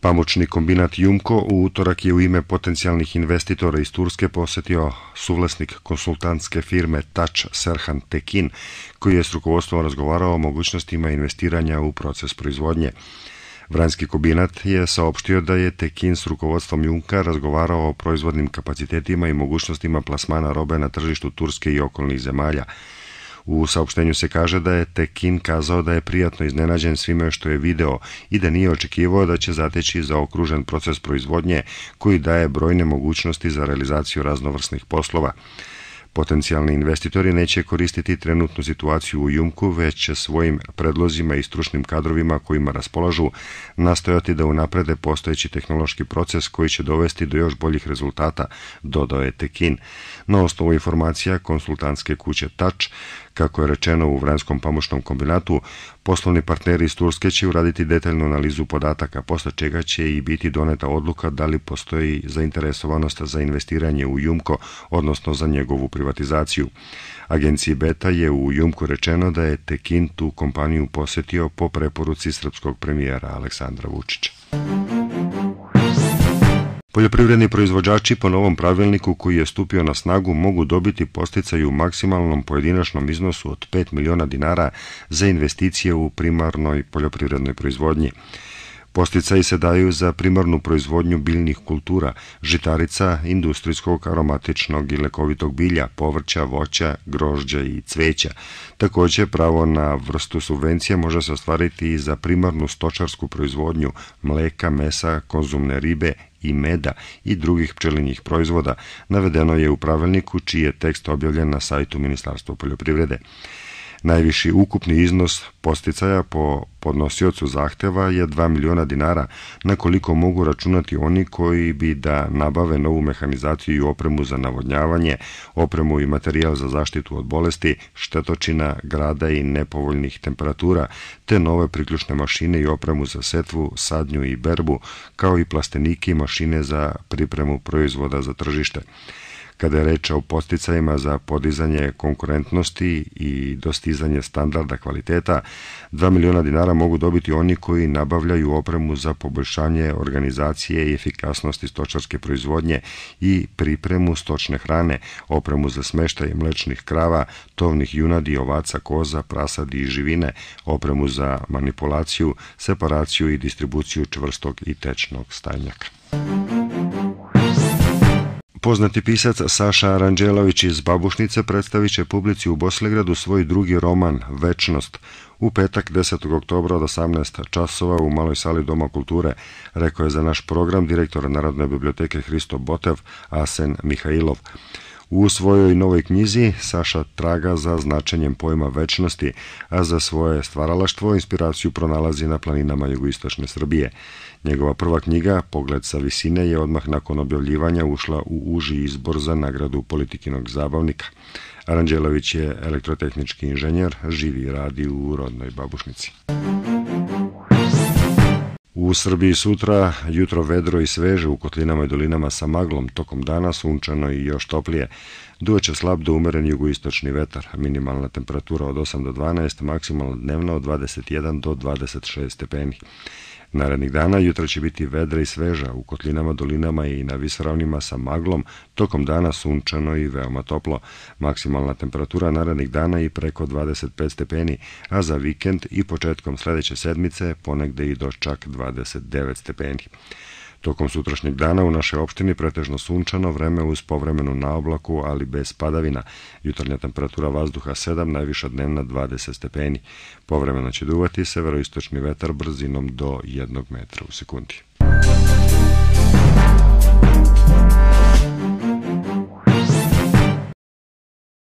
Pamučni kombinat Jumko u utorak je u ime potencijalnih investitora iz Turske posetio suvlasnik konsultantske firme Touch Serhan Tekin, koji je s rukovodstvom razgovarao o mogućnostima investiranja u proces proizvodnje. Vranski kombinat je saopštio da je Tekin s rukovodstvom Junka razgovarao o proizvodnim kapacitetima i mogućnostima plasmana robe na tržištu Turske i okolnih zemalja. U saopštenju se kaže da je Tekin kazao da je prijatno iznenađen svime što je video i da nije očekivao da će zateći za okružen proces proizvodnje koji daje brojne mogućnosti za realizaciju raznovrsnih poslova. Potencijalni investitori neće koristiti trenutnu situaciju u Jumku, već će svojim predlozima i stručnim kadrovima kojima raspolažu nastojati da unaprede postojeći tehnološki proces koji će dovesti do još boljih rezultata, dodao je Tekin. Na osnovu informacija konsultantske kuće Tač, Kako je rečeno u Vranskom pomoćnom kombinatu, poslovni partneri iz Turske će uraditi detaljnu analizu podataka, posle čega će i biti doneta odluka da li postoji zainteresovanost za investiranje u Jumko, odnosno za njegovu privatizaciju. Agenciji Beta je u Jumku rečeno da je Tekin tu kompaniju posetio po preporuci srpskog premijera Aleksandra Vučića. Poljoprivredni proizvođači po novom pravilniku koji je stupio na snagu mogu dobiti posticaj u maksimalnom pojedinačnom iznosu od 5 miliona dinara za investicije u primarnoj poljoprivrednoj proizvodnji. Posticaji se daju za primarnu proizvodnju biljnih kultura, žitarica, industrijskog, aromatičnog i lekovitog bilja, povrća, voća, grožđa i cveća. Takođe, pravo na vrstu subvencija može se ostvariti i za primarnu stočarsku proizvodnju mleka, mesa, konzumne ribe i meda i drugih pčelinjih proizvoda navedeno je u pravilniku čiji je tekst objavljen na sajtu Ministarstva poljoprivrede. Najviši ukupni iznos posticaja po podnosiocu zahteva je 2 miliona dinara, na koliko mogu računati oni koji bi da nabave novu mehanizaciju i opremu za navodnjavanje, opremu i materijal za zaštitu od bolesti, štetočina, grada i nepovoljnih temperatura, te nove priključne mašine i opremu za setvu, sadnju i berbu, kao i plastenike i mašine za pripremu proizvoda za tržište kada je reč o posticajima za podizanje konkurentnosti i dostizanje standarda kvaliteta, 2 miliona dinara mogu dobiti oni koji nabavljaju opremu za poboljšanje organizacije i efikasnosti stočarske proizvodnje i pripremu stočne hrane, opremu za smeštaj mlečnih krava, tovnih junadi, ovaca, koza, prasadi i živine, opremu za manipulaciju, separaciju i distribuciju čvrstog i tečnog stajnjaka. Poznati pisac Saša Aranđelović iz Babušnice predstavit će publici u Boslegradu svoj drugi roman Večnost u petak 10. oktobra od 18 časova u Maloj sali Doma kulture, rekao je za naš program direktor Narodne biblioteke Hristo Botev Asen Mihajlov. U svojoj novoj knjizi Saša traga za značenjem pojma večnosti, a za svoje stvaralaštvo inspiraciju pronalazi na planinama jugoistočne Srbije. Njegova prva knjiga, Pogled sa visine, je odmah nakon objavljivanja ušla u uži izbor za nagradu politikinog zabavnika. Aranđelović je elektrotehnički inženjer, živi i radi u rodnoj babušnici. U Srbiji sutra, jutro vedro i sveže u kotlinama i dolinama sa maglom, tokom dana sunčano i još toplije. Duvaće slab do umeren jugoistočni vetar, minimalna temperatura od 8 do 12, maksimalna dnevna od 21 do 26 stepeni. Narednih dana jutro će biti vedra i sveža, u kotlinama, dolinama i na visravnima sa maglom, tokom dana sunčano i veoma toplo. Maksimalna temperatura narednih dana i preko 25 stepeni, a za vikend i početkom sledeće sedmice ponegde i do čak 29 stepeni. Tokom sutrašnjeg dana u našoj opštini pretežno sunčano, vreme uz povremenu naoblaku, ali bez padavina. Jutarnja temperatura vazduha 7, najviša dnevna 20 stepeni. Povremeno će duvati severoistočni vetar brzinom do 1 metra u sekundi.